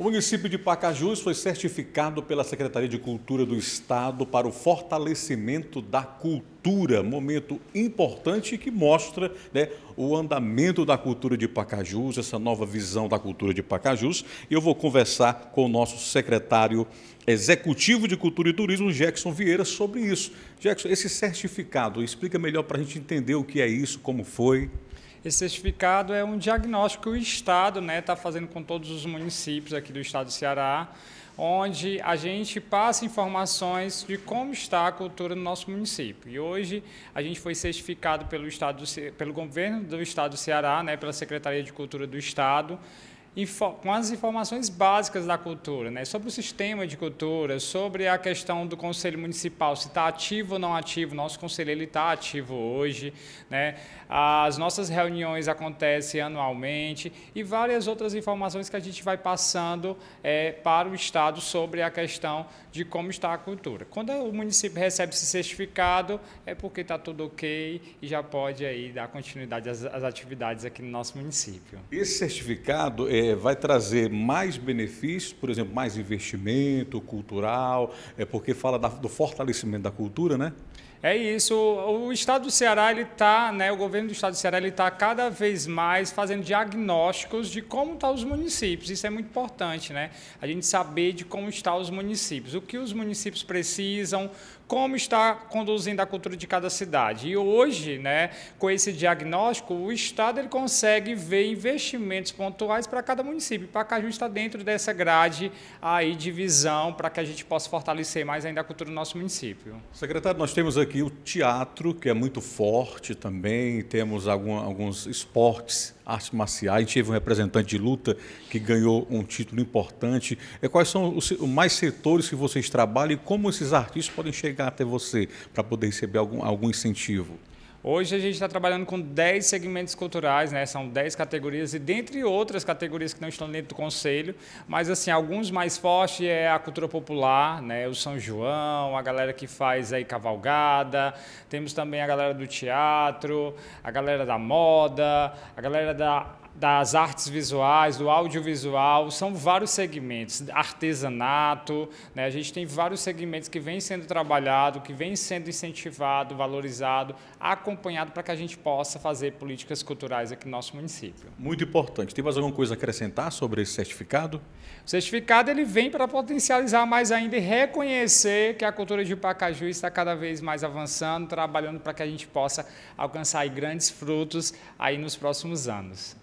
O município de Pacajus foi certificado pela Secretaria de Cultura do Estado para o fortalecimento da cultura, momento importante que mostra né, o andamento da cultura de Pacajus, essa nova visão da cultura de Pacajus. E eu vou conversar com o nosso secretário executivo de Cultura e Turismo, Jackson Vieira, sobre isso. Jackson, esse certificado, explica melhor para a gente entender o que é isso, como foi. Esse certificado é um diagnóstico que o Estado está né, tá fazendo com todos os municípios aqui do Estado do Ceará, onde a gente passa informações de como está a cultura no nosso município. E hoje a gente foi certificado pelo, estado do, pelo governo do Estado do Ceará, né, pela Secretaria de Cultura do Estado, com as informações básicas da cultura, né? sobre o sistema de cultura, sobre a questão do Conselho Municipal, se está ativo ou não ativo, nosso conselho está ativo hoje, né? as nossas reuniões acontecem anualmente e várias outras informações que a gente vai passando é, para o Estado sobre a questão de como está a cultura. Quando o município recebe esse certificado, é porque está tudo ok e já pode aí dar continuidade às, às atividades aqui no nosso município. Esse certificado é eh, vai trazer mais benefícios, por exemplo, mais investimento cultural, é porque fala da, do fortalecimento da cultura, né? É isso. O Estado do Ceará ele tá, né? O governo do Estado do Ceará ele está cada vez mais fazendo diagnósticos de como estão tá os municípios. Isso é muito importante, né? A gente saber de como estão os municípios, o que os municípios precisam, como está conduzindo a cultura de cada cidade. E hoje, né? Com esse diagnóstico, o Estado ele consegue ver investimentos pontuais para cada município. Pacaju está dentro dessa grade aí de visão para que a gente possa fortalecer mais ainda a cultura do nosso município. Secretário, nós temos aqui o teatro, que é muito forte também, temos algum, alguns esportes, artes marciais, a gente teve um representante de luta que ganhou um título importante. É, quais são os mais setores que vocês trabalham e como esses artistas podem chegar até você para poder receber algum, algum incentivo? Hoje a gente está trabalhando com 10 segmentos culturais, né? são 10 categorias, e dentre outras categorias que não estão dentro do conselho, mas assim, alguns mais fortes é a cultura popular, né? o São João, a galera que faz aí cavalgada, temos também a galera do teatro, a galera da moda, a galera da das artes visuais, do audiovisual, são vários segmentos, artesanato, né? a gente tem vários segmentos que vem sendo trabalhado, que vem sendo incentivado, valorizado, acompanhado para que a gente possa fazer políticas culturais aqui no nosso município. Muito importante. Tem mais alguma coisa a acrescentar sobre esse certificado? O certificado ele vem para potencializar mais ainda e reconhecer que a cultura de Pacaju está cada vez mais avançando, trabalhando para que a gente possa alcançar grandes frutos aí nos próximos anos.